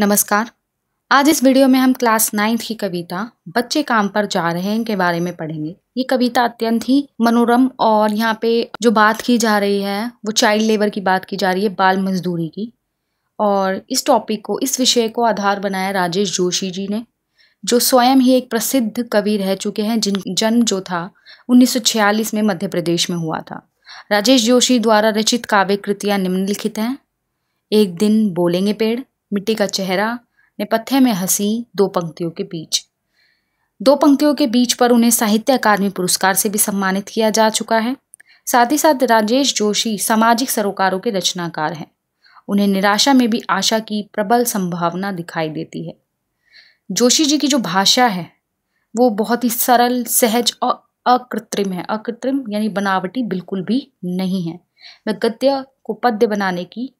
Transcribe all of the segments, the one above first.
नमस्कार आज इस वीडियो में हम क्लास नाइन्थ की कविता बच्चे काम पर जा रहे हैं के बारे में पढ़ेंगे ये कविता अत्यंत ही मनोरम और यहाँ पे जो बात की जा रही है वो चाइल्ड लेबर की बात की जा रही है बाल मजदूरी की और इस टॉपिक को इस विषय को आधार बनाया राजेश जोशी जी ने जो स्वयं ही एक प्रसिद्ध कवि रह चुके हैं जिन जन्म जो था उन्नीस में मध्य प्रदेश में हुआ था राजेश जोशी द्वारा रचित काव्य कृतियाँ निम्नलिखित हैं एक दिन बोलेंगे पेड़ मिट्टी का चेहरा नेपथ्य में हंसी दो पंक्तियों के बीच दो पंक्तियों के बीच पर उन्हें साहित्य अकादमी पुरस्कार से भी सम्मानित किया जा चुका है साथ ही साथ राजेश जोशी सामाजिक सरोकारों के रचनाकार हैं उन्हें निराशा में भी आशा की प्रबल संभावना दिखाई देती है जोशी जी की जो भाषा है वो बहुत ही सरल सहज और अकृत्रिम है अकृत्रिम यानी बनावटी बिल्कुल भी नहीं है वह गद्य को पद्य बनाने की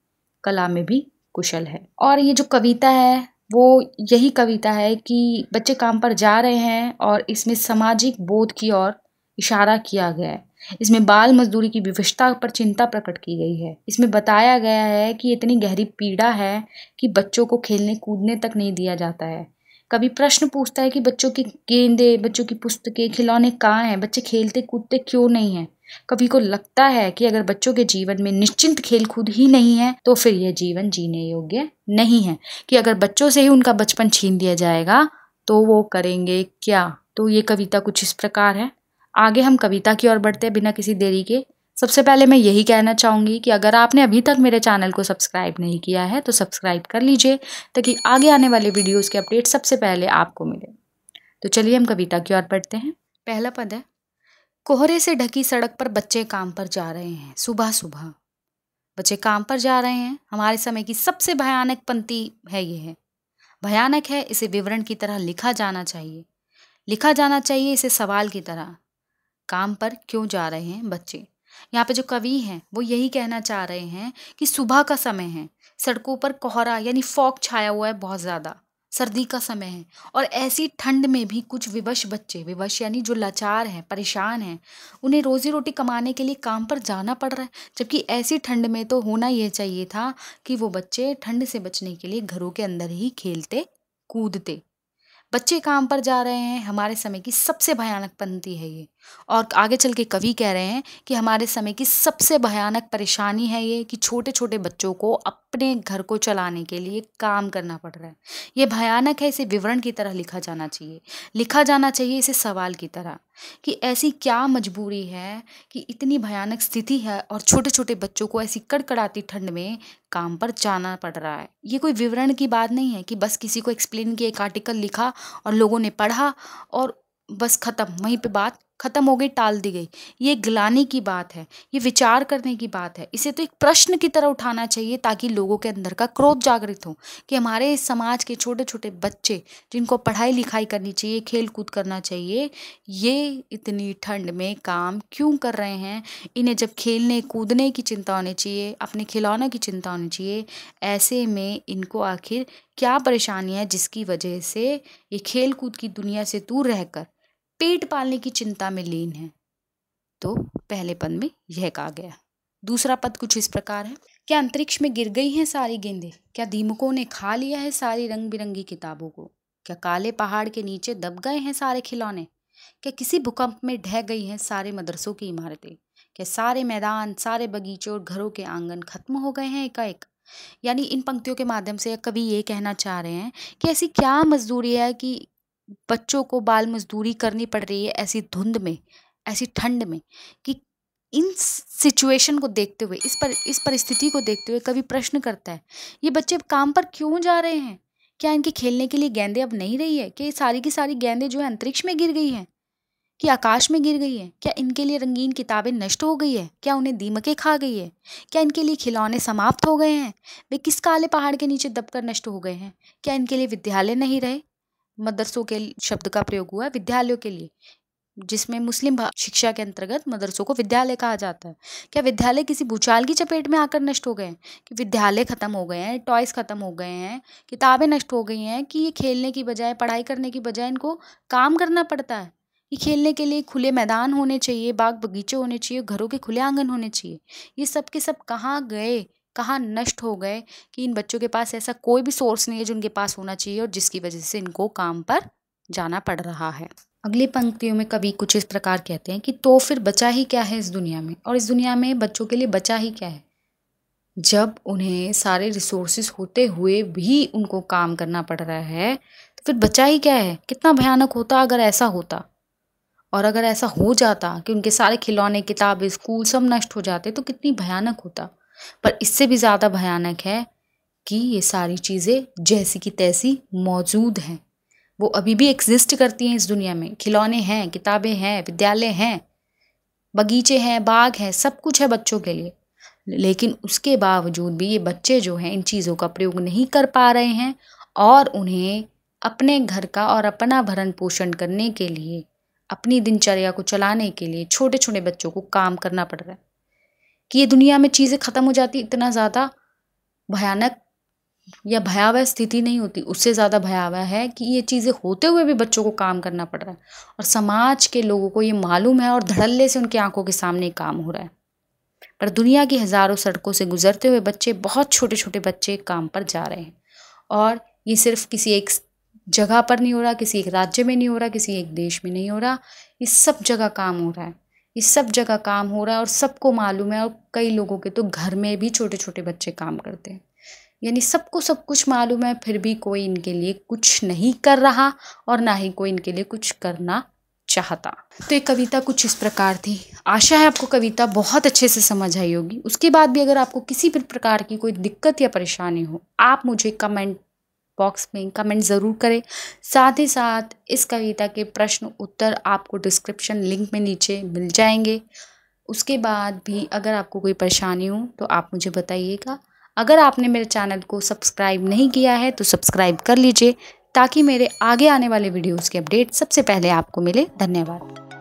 कला में भी कुशल है और ये जो कविता है वो यही कविता है कि बच्चे काम पर जा रहे हैं और इसमें सामाजिक बोध की ओर इशारा किया गया है इसमें बाल मजदूरी की विविशता पर चिंता प्रकट की गई है इसमें बताया गया है कि इतनी गहरी पीड़ा है कि बच्चों को खेलने कूदने तक नहीं दिया जाता है कभी प्रश्न पूछता है कि बच्चों की गेंदे बच्चों की पुस्तकें खिलौने कहाँ हैं बच्चे खेलते कूदते क्यों नहीं हैं कभी को लगता है कि अगर बच्चों के जीवन में निश्चिंत खेल कूद ही नहीं है तो फिर यह जीवन जीने योग्य नहीं है कि अगर बच्चों से ही उनका बचपन छीन दिया जाएगा तो वो करेंगे क्या तो ये कविता कुछ इस प्रकार है आगे हम कविता की ओर बढ़ते हैं बिना किसी देरी के सबसे पहले मैं यही कहना चाहूँगी कि अगर आपने अभी तक मेरे चैनल को सब्सक्राइब नहीं किया है तो सब्सक्राइब कर लीजिए ताकि आगे आने वाले वीडियोज़ के अपडेट सबसे पहले आपको मिले तो चलिए हम कविता की ओर पढ़ते हैं पहला पद है कोहरे से ढकी सड़क पर बच्चे काम पर जा रहे हैं सुबह सुबह बच्चे काम पर जा रहे हैं हमारे समय की सबसे भयानक पंक्ति है ये है भयानक है इसे विवरण की तरह लिखा जाना चाहिए लिखा जाना चाहिए इसे सवाल की तरह काम पर क्यों जा रहे हैं बच्चे यहाँ पे जो कवि हैं वो यही कहना चाह रहे हैं कि सुबह का समय है सड़कों पर कोहरा यानी फॉग छाया हुआ है बहुत ज़्यादा सर्दी का समय है और ऐसी ठंड में भी कुछ विवश बच्चे विवश यानी जो लाचार हैं परेशान हैं उन्हें रोज़ी रोटी कमाने के लिए काम पर जाना पड़ रहा है जबकि ऐसी ठंड में तो होना यह चाहिए था कि वो बच्चे ठंड से बचने के लिए घरों के अंदर ही खेलते कूदते बच्चे काम पर जा रहे हैं हमारे समय की सबसे भयानक पंक्ति है ये और आगे चल के कवि कह रहे हैं कि हमारे समय की सबसे भयानक परेशानी है ये कि छोटे छोटे बच्चों को अपने घर को चलाने के लिए काम करना पड़ रहा है ये भयानक है इसे विवरण की तरह लिखा जाना चाहिए लिखा जाना चाहिए इसे सवाल की तरह कि ऐसी क्या मजबूरी है कि इतनी भयानक स्थिति है और छोटे छोटे बच्चों को ऐसी कड़कड़ाती ठंड में काम पर जाना पड़ रहा है ये कोई विवरण की बात नहीं है कि बस किसी को एक्सप्लेन किया एक आर्टिकल लिखा और लोगों ने पढ़ा और बस ख़त्म वहीं पे बात ख़त्म हो गई टाल दी गई ये गलाने की बात है ये विचार करने की बात है इसे तो एक प्रश्न की तरह उठाना चाहिए ताकि लोगों के अंदर का क्रोध जागृत हो कि हमारे इस समाज के छोटे छोटे बच्चे जिनको पढ़ाई लिखाई करनी चाहिए खेल कूद करना चाहिए ये इतनी ठंड में काम क्यों कर रहे हैं इन्हें जब खेलने कूदने की चिंता होनी चाहिए अपने खिलौने की चिंता होनी चाहिए ऐसे में इनको आखिर क्या परेशानी है जिसकी वजह से ये खेल कूद की दुनिया से दूर रहकर पेट पालने की चिंता में लीन है तो पहले पद में यह कहा गया दूसरा पद कुछ इस प्रकार है क्या अंतरिक्ष में गिर गई हैं सारी गेंदे क्या दीमकों ने खा लिया है सारी रंग बिरंगी किताबों को क्या काले पहाड़ के नीचे दब गए हैं सारे खिलौने क्या किसी भूकंप में ढह गई हैं सारे मदरसों की इमारतें क्या सारे मैदान सारे बगीचे और घरों के आंगन खत्म हो गए हैं एकाएक यानी इन पंक्तियों के माध्यम से कवि ये कहना चाह रहे हैं कि ऐसी क्या मजदूरी है कि बच्चों को बाल मज़दूरी करनी पड़ रही है ऐसी धुंध में ऐसी ठंड में कि इन सिचुएशन को देखते हुए इस पर इस परिस्थिति को देखते हुए कभी प्रश्न करता है ये बच्चे काम पर क्यों जा रहे हैं क्या इनके खेलने के लिए गेंदे अब नहीं रही है क्या ये सारी की सारी गेंदे जो है अंतरिक्ष में गिर गई हैं कि आकाश में गिर गई है क्या इनके लिए रंगीन किताबें नष्ट हो गई है क्या उन्हें दीमके खा गई है क्या इनके लिए खिलौने समाप्त हो गए हैं वे किस काले पहाड़ के नीचे दबकर नष्ट हो गए हैं क्या इनके लिए विद्यालय नहीं रहे मदरसों के शब्द का प्रयोग हुआ है विद्यालयों के लिए जिसमें मुस्लिम शिक्षा के अंतर्गत मदरसों को विद्यालय कहा जाता है क्या विद्यालय किसी भूचाल की चपेट में आकर नष्ट हो गए हैं कि विद्यालय ख़त्म हो गए हैं टॉयस ख़त्म हो गए हैं किताबें नष्ट हो गई हैं कि ये खेलने की बजाय पढ़ाई करने की बजाय इनको काम करना पड़ता है ये खेलने के लिए खुले मैदान होने चाहिए बाग बगीचे होने चाहिए घरों के खुले आंगन होने चाहिए ये सब के सब कहाँ गए कहाँ नष्ट हो गए कि इन बच्चों के पास ऐसा कोई भी सोर्स नहीं है जो उनके पास होना चाहिए और जिसकी वजह से इनको काम पर जाना पड़ रहा है अगली पंक्तियों में कभी कुछ इस प्रकार कहते हैं कि तो फिर बचा ही क्या है इस दुनिया में और इस दुनिया में बच्चों के लिए बचा ही क्या है जब उन्हें सारे रिसोर्सेस होते हुए भी उनको काम करना पड़ रहा है तो फिर बचा ही क्या है कितना भयानक होता अगर ऐसा होता और अगर ऐसा हो जाता कि उनके सारे खिलौने किताबें स्कूल सब नष्ट हो जाते तो कितनी भयानक होता पर इससे भी ज़्यादा भयानक है कि ये सारी चीज़ें जैसी की तैसी मौजूद हैं वो अभी भी एग्जिस्ट करती हैं इस दुनिया में खिलौने हैं किताबें हैं विद्यालय हैं बगीचे हैं बाग हैं सब कुछ है बच्चों के लिए लेकिन उसके बावजूद भी ये बच्चे जो हैं इन चीज़ों का प्रयोग नहीं कर पा रहे हैं और उन्हें अपने घर का और अपना भरण पोषण करने के लिए अपनी दिनचर्या को चलाने के लिए छोटे छोटे बच्चों को काम करना पड़ रहा है कि ये दुनिया में चीज़ें ख़त्म हो जाती इतना ज़्यादा भयानक या भयावह स्थिति नहीं होती उससे ज़्यादा भयावह है कि ये चीज़ें होते हुए भी बच्चों को काम करना पड़ रहा है और समाज के लोगों को ये मालूम है और धड़ल्ले से उनकी आंखों के सामने काम हो रहा है पर दुनिया की हज़ारों सड़कों से गुजरते हुए बच्चे बहुत छोटे छोटे बच्चे काम पर जा रहे हैं और ये सिर्फ किसी एक जगह पर नहीं हो रहा किसी एक राज्य में नहीं हो रहा किसी एक देश में नहीं हो रहा इस सब जगह काम हो रहा है ये सब जगह काम हो रहा है और सबको मालूम है और कई लोगों के तो घर में भी छोटे छोटे बच्चे काम करते हैं यानी सबको सब कुछ मालूम है फिर भी कोई इनके लिए कुछ नहीं कर रहा और ना ही कोई इनके लिए कुछ करना चाहता तो ये कविता कुछ इस प्रकार थी आशा है आपको कविता बहुत अच्छे से समझ आई होगी उसके बाद भी अगर आपको किसी भी प्रकार की कोई दिक्कत या परेशानी हो आप मुझे कमेंट बॉक्स में कमेंट ज़रूर करें साथ ही साथ इस कविता के प्रश्न उत्तर आपको डिस्क्रिप्शन लिंक में नीचे मिल जाएंगे उसके बाद भी अगर आपको कोई परेशानी हो तो आप मुझे बताइएगा अगर आपने मेरे चैनल को सब्सक्राइब नहीं किया है तो सब्सक्राइब कर लीजिए ताकि मेरे आगे आने वाले वीडियोस के अपडेट सबसे पहले आपको मिले धन्यवाद